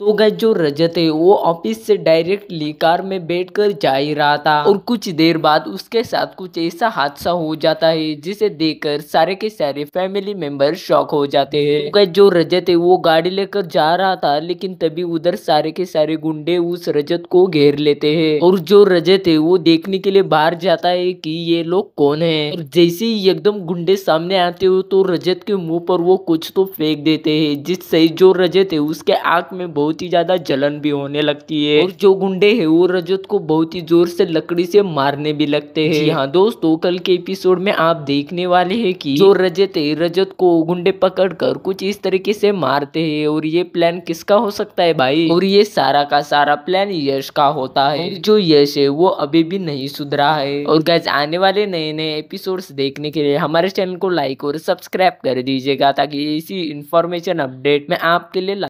तो गए जो रजत है वो ऑफिस से डायरेक्टली कार में बैठकर जा ही रहा था और कुछ देर बाद उसके साथ कुछ ऐसा हादसा हो जाता है जिसे देखकर सारे के सारे फैमिली मेंबर शॉक हो जाते हैं तो गए जो रजत है वो गाड़ी लेकर जा रहा था लेकिन तभी उधर सारे के सारे गुंडे उस रजत को घेर लेते है और जो रजत है वो देखने के लिए बाहर जाता है की ये लोग कौन है और जैसे ही एकदम गुंडे सामने आते हो तो रजत के मुँह पर वो कुछ तो फेंक देते है जिससे जो रजत है उसके आँख में बहुत ही ज़्यादा जलन भी होने लगती है और जो गुंडे हैं वो रजत को बहुत ही जोर से लकड़ी से मारने भी लगते हैं हाँ दोस्तों कल के एपिसोड में आप देखने वाले हैं कि जो रजत है रजत को गुंडे पकड़कर कुछ इस तरीके से मारते हैं और ये प्लान किसका हो सकता है भाई और ये सारा का सारा प्लान यश का होता है जो यश है वो अभी भी नहीं सुधरा है और गैस आने वाले नए नए एपिसोड्स देखने के लिए हमारे चैनल को लाइक और सब्सक्राइब कर दीजिएगा ताकि इसी इन्फॉर्मेशन अपडेट में आपके लिए